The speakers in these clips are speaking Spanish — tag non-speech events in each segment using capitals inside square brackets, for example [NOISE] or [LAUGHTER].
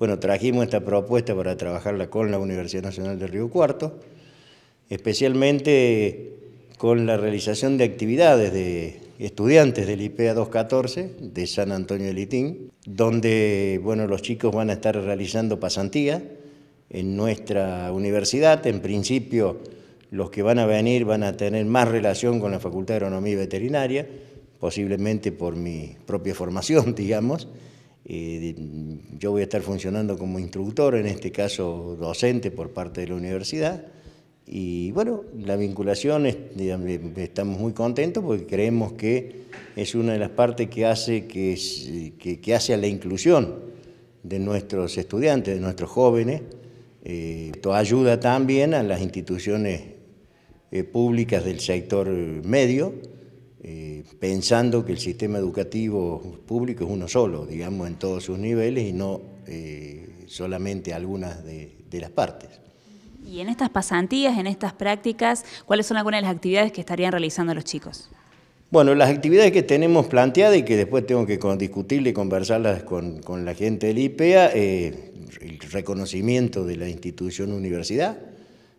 Bueno, trajimos esta propuesta para trabajarla con la Universidad Nacional de Río Cuarto, especialmente con la realización de actividades de estudiantes del IPEA 214 de San Antonio de Litín, donde los chicos van a estar realizando pasantía en nuestra universidad. En principio, los que van a venir van a tener más relación con la Facultad de Agronomía y Veterinaria, posiblemente por mi propia formación, [LAUGHS] digamos, eh, yo voy a estar funcionando como instructor, en este caso docente por parte de la universidad. Y bueno, la vinculación, estamos muy contentos porque creemos que es una de las partes que hace, que, hace a la inclusión de nuestros estudiantes, de nuestros jóvenes. Eh, esto ayuda también a las instituciones eh, públicas del sector medio eh, pensando que el sistema educativo público es uno solo, digamos, en todos sus niveles y no eh, solamente algunas de, las partes. Y en estas pasantías, en estas prácticas, ¿cuáles son algunas de las actividades que estarían realizando los chicos? Bueno, las actividades que tenemos planteadas y que después tengo que discutirle y conversarlas con, la gente del IPEA, eh, el reconocimiento de la institución universidad,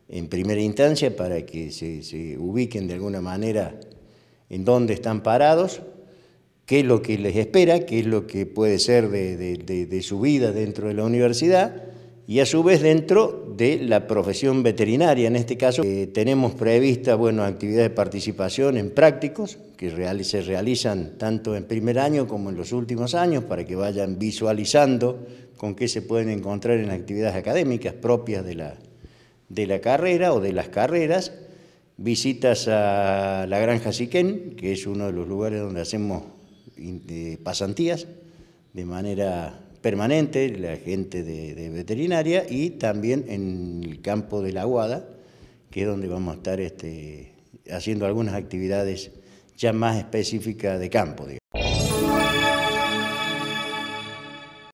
en primera instancia, para que se ubiquen de alguna manera en dónde están parados, qué es lo que les espera, qué es lo que puede ser de, su vida dentro de la universidad y a su vez dentro de la profesión veterinaria. En este caso eh, tenemos prevista bueno, actividades de participación en prácticos que se realizan tanto en primer año como en los últimos años para que vayan visualizando con qué se pueden encontrar en actividades académicas propias de la, de la carrera o de las carreras visitas a la granja Siquén, que es uno de los lugares donde hacemos pasantías de manera permanente, la gente de, veterinaria, y también en el campo de la Aguada, que es donde vamos a estar este, haciendo algunas actividades ya más específicas de campo.